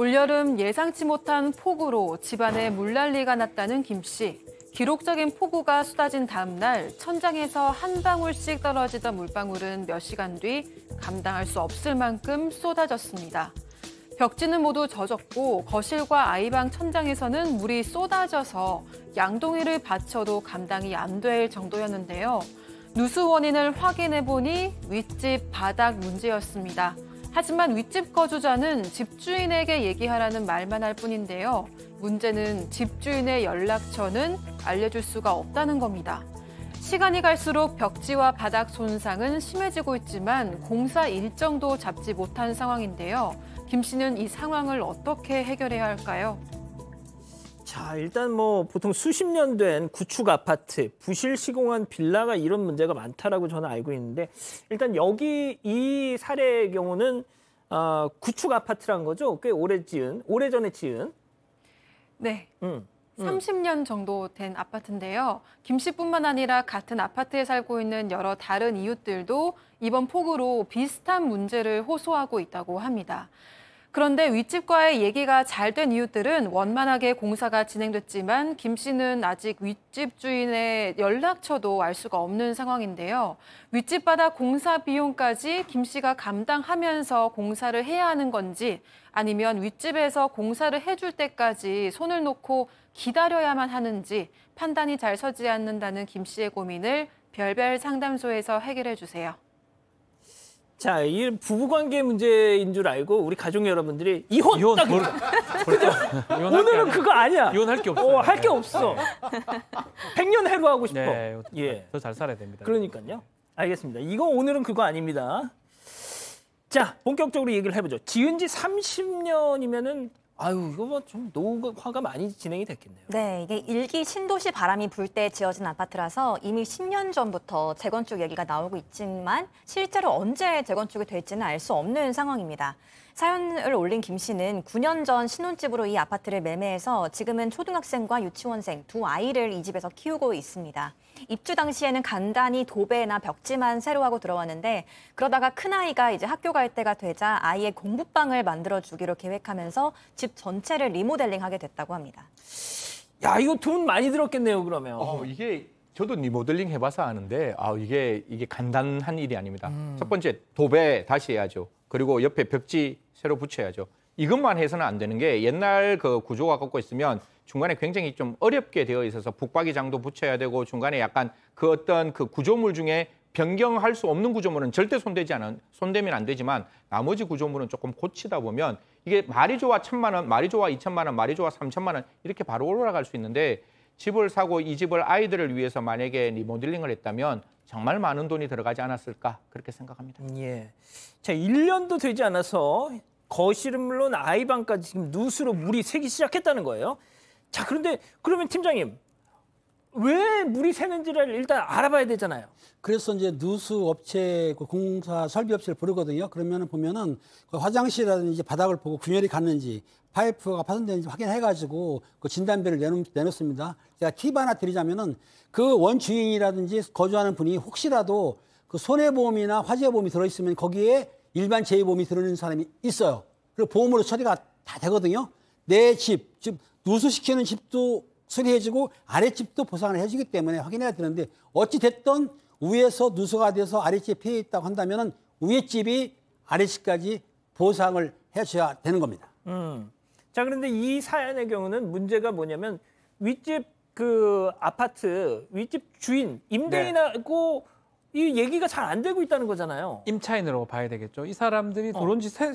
올여름 예상치 못한 폭우로 집안에 물난리가 났다는 김 씨. 기록적인 폭우가 쏟아진 다음 날 천장에서 한 방울씩 떨어지던 물방울은 몇 시간 뒤 감당할 수 없을 만큼 쏟아졌습니다. 벽지는 모두 젖었고 거실과 아이방 천장에서는 물이 쏟아져서 양동이를 받쳐도 감당이 안 될 정도였는데요. 누수 원인을 확인해 보니 윗집 바닥 문제였습니다. 하지만 윗집 거주자는 집주인에게 얘기하라는 말만 할 뿐인데요. 문제는 집주인의 연락처는 알려줄 수가 없다는 겁니다. 시간이 갈수록 벽지와 바닥 손상은 심해지고 있지만 공사 일정도 잡지 못한 상황인데요. 김 씨는 이 상황을 어떻게 해결해야 할까요? 자, 일단 뭐 보통 수십 년 된 구축 아파트, 부실 시공한 빌라가 이런 문제가 많다라고 저는 알고 있는데 일단 여기 이 사례의 경우는 어, 구축 아파트란 거죠. 꽤 오래 지은, 오래전에 지은. 네. 음. 30년 음. 정도 된 아파트인데요. 김 씨뿐만 아니라 같은 아파트에 살고 있는 여러 다른 이웃들도 이번 폭우로 비슷한 문제를 호소하고 있다고 합니다. 그런데 윗집과의 얘기가 잘 된 이웃들은 원만하게 공사가 진행됐지만 김 씨는 아직 윗집 주인의 연락처도 알 수가 없는 상황인데요. 윗집 바닥 공사 비용까지 김 씨가 감당하면서 공사를 해야 하는 건지 아니면 윗집에서 공사를 해줄 때까지 손을 놓고 기다려야만 하는지 판단이 잘 서지 않는다는 김 씨의 고민을 별별 상담소에서 해결해 주세요. 자, 이 부부관계 문제인 줄 알고 우리 가족 여러분들이 이혼! 이혼! 딱... 뭘, 그죠? 오늘은 그거 아니야. 이혼할 게 없어. 어, 할 게 없어. 네. 백년 해로 하고 싶어. 네, 예. 더 잘 살아야 됩니다. 그러니까요. 알겠습니다. 이거 오늘은 그거 아닙니다. 자, 본격적으로 얘기를 해보죠. 지은 지 30년이면은 아유 이거 뭐좀 노화가 많이 진행이 됐겠네요. 네, 이게 일기 신도시 바람이 불 때 지어진 아파트라서 이미 10년 전부터 재건축 얘기가 나오고 있지만 실제로 언제 재건축이 될지는 알 수 없는 상황입니다. 사연을 올린 김 씨는 9년 전 신혼집으로 이 아파트를 매매해서 지금은 초등학생과 유치원생 두 아이를 이 집에서 키우고 있습니다. 입주 당시에는 간단히 도배나 벽지만 새로 하고 들어왔는데 그러다가 큰아이가 이제 학교 갈 때가 되자 아이의 공부방을 만들어 주기로 계획하면서 집 전체를 리모델링하게 됐다고 합니다. 야, 이거 돈 많이 들었겠네요, 그러면. 어, 이게 저도 리모델링 해봐서 아는데 아 이게 이게 간단한 일이 아닙니다. 음. 첫 번째 도배 다시 해야죠. 그리고 옆에 벽지 새로 붙여야죠. 이것만 해서는 안 되는 게 옛날 그 구조가 갖고 있으면 중간에 굉장히 좀 어렵게 되어 있어서 북박이장도 붙여야 되고 중간에 약간 그 어떤 그 구조물 중에 변경할 수 없는 구조물은 절대 손대지 않은 손대면 안 되지만 나머지 구조물은 조금 고치다 보면 이게 말이 좋아 천만 원, 말이 좋아 이천만 원, 말이 좋아 삼천만 원 이렇게 바로 올라갈 수 있는데 집을 사고 이 집을 아이들을 위해서 만약에 리모델링을 했다면 정말 많은 돈이 들어가지 않았을까 그렇게 생각합니다. 예. 자, 1년도 되지 않아서 거실은 물론 아이방까지 지금 누수로 물이 새기 시작했다는 거예요. 자, 그런데 그러면 팀장님 왜 물이 새는지를 일단 알아봐야 되잖아요. 그래서 이제 누수 업체 그 공사 설비 업체를 부르거든요. 그러면 보면은 그 화장실이라든지 바닥을 보고 균열이 갔는지 파이프가 파손되는지 확인해가지고 그 진단비를 내놓, 내놓습니다. 제가 팁 하나 드리자면은 그 원주인이라든지 거주하는 분이 혹시라도 그 손해보험이나 화재보험이 들어있으면 거기에 일반 재의보험이 들어있는 사람이 있어요. 그리고 보험으로 처리가 다 되거든요. 내 집, 즉 누수시키는 집도 처리해주고 아랫집도 보상을 해주기 때문에 확인해야 되는데 어찌 됐든 위에서 누수가 돼서 아랫집에 피해 있다고 한다면 위집이 에 아랫집까지 보상을 해줘야 되는 겁니다. 음. 자 그런데 이 사연의 경우는 문제가 뭐냐면 윗집 그 아파트 윗집 주인 임대인하고 네. 이 얘기가 잘 안 되고 있다는 거잖아요. 임차인으로 봐야 되겠죠. 이 사람들이 어. 들어온 지 3,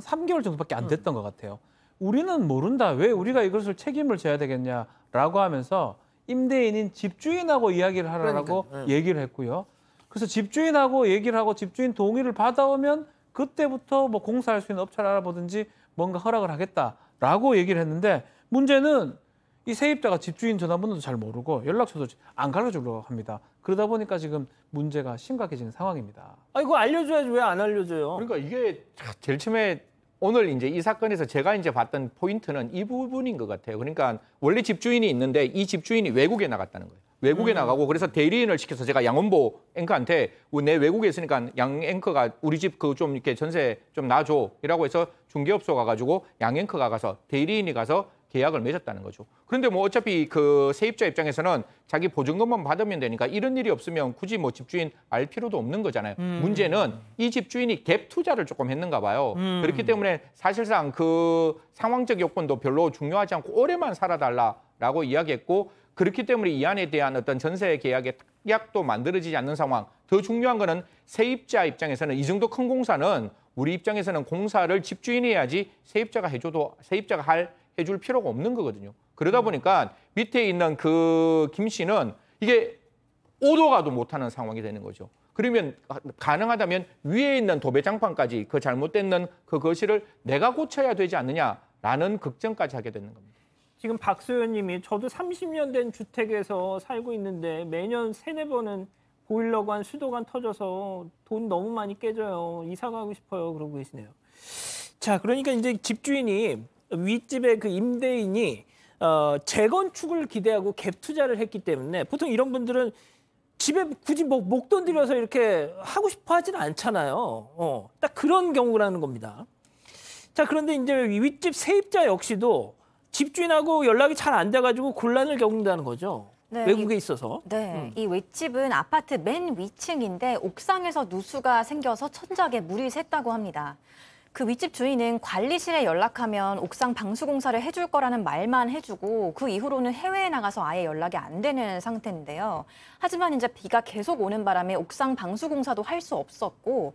삼개월 정도밖에 안 음. 됐던 것 같아요. 우리는 모른다. 왜 우리가 이것을 책임을 져야 되겠냐라고 하면서 임대인인 집주인하고 이야기를 하라고 그러니까, 네. 얘기를 했고요. 그래서 집주인하고 얘기를 하고 집주인 동의를 받아오면 그때부터 뭐 공사할 수 있는 업체를 알아보든지 뭔가 허락을 하겠다라고 얘기를 했는데 문제는 이 세입자가 집주인 전화번호도 잘 모르고 연락처도 안 가르주려고 쳐 합니다. 그러다 보니까 지금 문제가 심각해지는 상황입니다. 아 이거 알려줘야지 왜 안 알려줘요? 그러니까 이게 제일 처음에 오늘 이제 이 사건에서 제가 이제 봤던 포인트는 이 부분인 것 같아요. 그러니까 원래 집주인이 있는데 이 집주인이 외국에 나갔다는 거예요. 외국에 음. 나가고 그래서 대리인을 시켜서 제가 양원보 앵커한테 내 외국에 있으니까 양 앵커가 우리 집 그 좀 이렇게 전세 좀 놔줘이라고 해서 중개업소 가가지고 양 앵커가 가서 대리인이 가서 계약을 맺었다는 거죠. 그런데 뭐 어차피 그 세입자 입장에서는 자기 보증금만 받으면 되니까 이런 일이 없으면 굳이 뭐 집주인 알 필요도 없는 거잖아요. 음. 문제는 이 집주인이 갭 투자를 조금 했는가 봐요. 음. 그렇기 때문에 사실상 그 상황적 요건도 별로 중요하지 않고 오래만 살아달라라고 이야기했고 그렇기 때문에 이 안에 대한 어떤 전세 계약의 약도 만들어지지 않는 상황. 더 중요한 거는 세입자 입장에서는 이 정도 큰 공사는 우리 입장에서는 공사를 집주인이 해야지 세입자가 해줘도 세입자가 할 해줄 필요가 없는 거거든요. 그러다 음. 보니까 밑에 있는 그 김 씨는 이게 오도가도 못하는 상황이 되는 거죠. 그러면 가능하다면 위에 있는 도배장판까지 그잘못됐는그 거실을 내가 고쳐야 되지 않느냐라는 걱정까지 하게 되는 겁니다. 지금 박소연님이 저도 30년 된 주택에서 살고 있는데 매년 세네 번은 보일러관, 수도관 터져서 돈 너무 많이 깨져요. 이사 가고 싶어요. 그러고 계시네요. 자, 그러니까 이제 집주인이 윗집의 그 임대인이 어, 재건축을 기대하고 갭 투자를 했기 때문에 보통 이런 분들은 집에 굳이 뭐 목돈 들여서 이렇게 하고 싶어 하진 않잖아요. 어, 딱 그런 경우라는 겁니다. 자, 그런데 이제 윗집 세입자 역시도 집주인하고 연락이 잘 안 돼가지고 곤란을 겪는다는 거죠. 네, 외국에 있어서. 네, 음. 이 윗집은 아파트 맨 위층인데 옥상에서 누수가 생겨서 천장에 물이 샜다고 합니다. 그 윗집 주인은 관리실에 연락하면 옥상 방수 공사를 해줄 거라는 말만 해주고 그 이후로는 해외에 나가서 아예 연락이 안 되는 상태인데요. 하지만 이제 비가 계속 오는 바람에 옥상 방수 공사도 할 수 없었고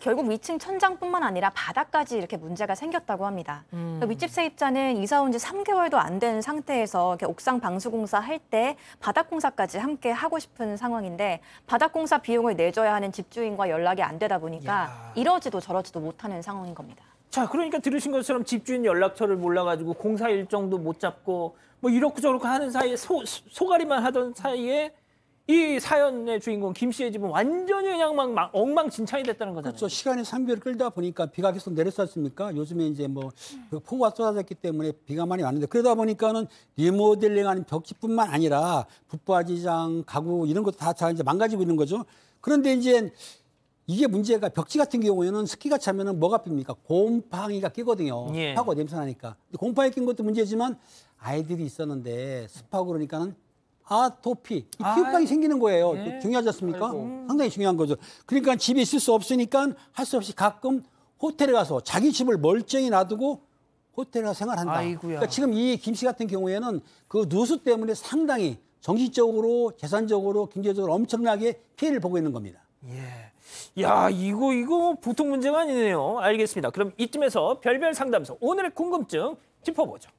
결국 위층 천장뿐만 아니라 바닥까지 이렇게 문제가 생겼다고 합니다. 그러니까 음. 윗집 세입자는 이사 온 지 3개월도 안 된 상태에서 이렇게 옥상 방수공사 할 때 바닥공사까지 함께 하고 싶은 상황인데 바닥공사 비용을 내줘야 하는 집주인과 연락이 안 되다 보니까 야. 이러지도 저러지도 못하는 상황인 겁니다. 자, 그러니까 들으신 것처럼 집주인 연락처를 몰라가지고 공사 일정도 못 잡고 뭐 이렇고 저렇고 하는 사이에 소, 소가리만 하던 사이에 이 사연의 주인공 김 씨의 집은 완전히 그냥 막 엉망진창이 됐다는 거잖아요. 그렇죠. 시간이 삼개월 끌다 보니까 비가 계속 내렸지 습니까 요즘에 이제 뭐 그 폭우가 쏟아졌기 때문에 비가 많이 왔는데 그러다 보니까는 리모델링하는 벽지뿐만 아니라 붓바지장, 가구 이런 것도 다, 다 이제 망가지고 있는 거죠. 그런데 이제 이게 문제가 벽지 같은 경우에는 습기가 차면은 뭐가 핍니까? 곰팡이가 끼거든요. 예. 하고 냄새 나니까. 곰팡이 낀 것도 문제지만 아이들이 있었는데 습하고 그러니까는 아도피이 피부병이 생기는 거예요. 네. 중요하지 않습니까? 아이고. 상당히 중요한 거죠. 그러니까 집에 있을 수 없으니까 할 수 없이 가끔 호텔에 가서 자기 집을 멀쩡히 놔두고 호텔에 가서 생활한다. 아이고야. 그러니까 지금 이 김 씨 같은 경우에는 그 누수 때문에 상당히 정신적으로, 재산적으로, 경제적으로 엄청나게 피해를 보고 있는 겁니다. 예. 야, 이거, 이거 뭐 보통 문제가 아니네요. 알겠습니다. 그럼 이쯤에서 별별 상담소 오늘의 궁금증 짚어보죠.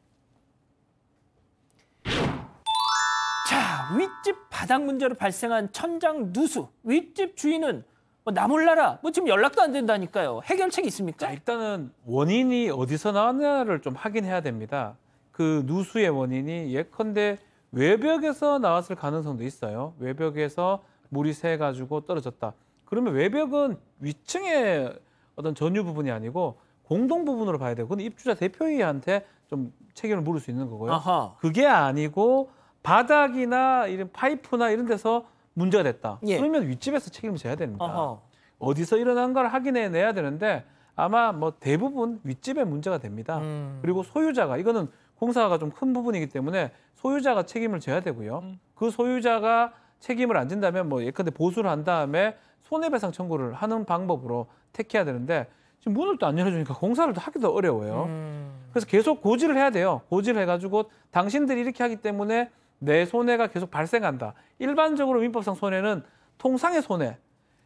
윗집 바닥 문제로 발생한 천장 누수, 윗집 주인은 뭐 나몰라라, 뭐 지금 연락도 안 된다니까요. 해결책이 있습니까? 자, 일단은 원인이 어디서 나왔냐를 좀 확인해야 됩니다. 그 누수의 원인이 예컨대 외벽에서 나왔을 가능성도 있어요. 외벽에서 물이 새가지고 떨어졌다. 그러면 외벽은 위층의 어떤 전유 부분이 아니고 공동 부분으로 봐야 돼요. 그건 입주자 대표회한테좀 책임을 물을 수 있는 거고요. 아하. 그게 아니고 바닥이나 이런 파이프나 이런 데서 문제가 됐다. 예. 그러면 윗집에서 책임을 져야 됩니다. 어허. 어디서 일어난 걸 확인해 내야 되는데 아마 뭐 대부분 윗집에 문제가 됩니다. 음. 그리고 소유자가 이거는 공사가 좀 큰 부분이기 때문에 소유자가 책임을 져야 되고요. 음. 그 소유자가 책임을 안 진다면 뭐 예컨대 보수를 한 다음에 손해배상 청구를 하는 방법으로 택해야 되는데 지금 문을 또 안 열어주니까 공사를 또 하기도 어려워요. 음. 그래서 계속 고지를 해야 돼요. 고지를 해가지고 당신들이 이렇게 하기 때문에 내 손해가 계속 발생한다. 일반적으로 민법상 손해는 통상의 손해,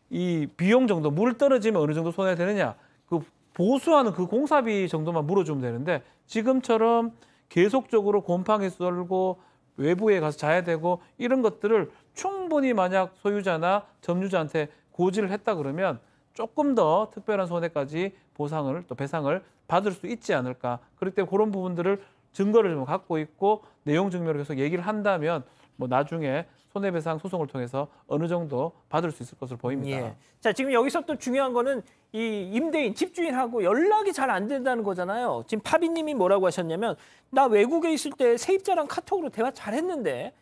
이 비용 정도, 물 떨어지면 어느 정도 손해 되느냐, 그 보수하는 그 공사비 정도만 물어주면 되는데 지금처럼 계속적으로 곰팡이 썰고 외부에 가서 자야 되고 이런 것들을 충분히 만약 소유자나 점유자한테 고지를 했다 그러면 조금 더 특별한 손해까지 보상을 또 배상을 받을 수 있지 않을까. 그럴 때 그런 부분들을 증거를 좀 갖고 있고 내용 증명을 계속 얘기를 한다면 뭐 나중에 손해배상 소송을 통해서 어느 정도 받을 수 있을 것으로 보입니다. 예. 자 지금 여기서 또 중요한 거는 이 임대인 집주인하고 연락이 잘 안 된다는 거잖아요. 지금 파비님이 뭐라고 하셨냐면 나 외국에 있을 때 세입자랑 카톡으로 대화 잘했는데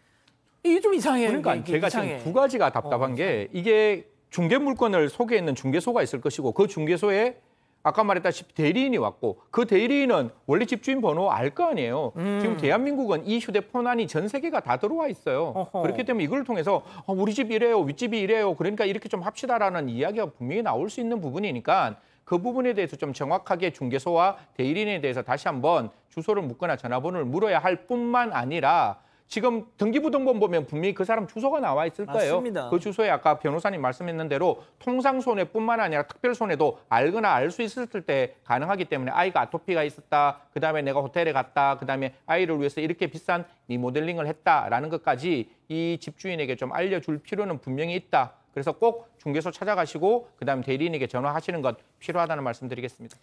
이게 좀 이상해요. 그러니까 이게 제가 이상해. 지금 두 가지가 답답한 어, 게 이게 중개 물건을 소개했는 중개소가 있을 것이고 그 중개소에 아까 말했다시피 대리인이 왔고 그 대리인은 원래 집주인 번호 알 거 아니에요. 음. 지금 대한민국은 이 휴대폰안이 전 세계가 다 들어와 있어요. 어허. 그렇기 때문에 이걸 통해서 어, 우리 집 이래요, 윗집이 이래요. 그러니까 이렇게 좀 합시다라는 이야기가 분명히 나올 수 있는 부분이니까 그 부분에 대해서 좀 정확하게 중개소와 대리인에 대해서 다시 한번 주소를 묻거나 전화번호를 물어야 할 뿐만 아니라 지금 등기부등본 보면 분명히 그 사람 주소가 나와 있을 거예요. 맞습니다. 그 주소에 아까 변호사님 말씀했는 대로 통상 손해뿐만 아니라 특별 손해도 알거나 알 수 있을 때 가능하기 때문에 아이가 아토피가 있었다, 그다음에 내가 호텔에 갔다, 그다음에 아이를 위해서 이렇게 비싼 리모델링을 했다라는 것까지 이 집주인에게 좀 알려줄 필요는 분명히 있다. 그래서 꼭 중개소 찾아가시고 그다음에 대리인에게 전화하시는 것 필요하다는 말씀드리겠습니다.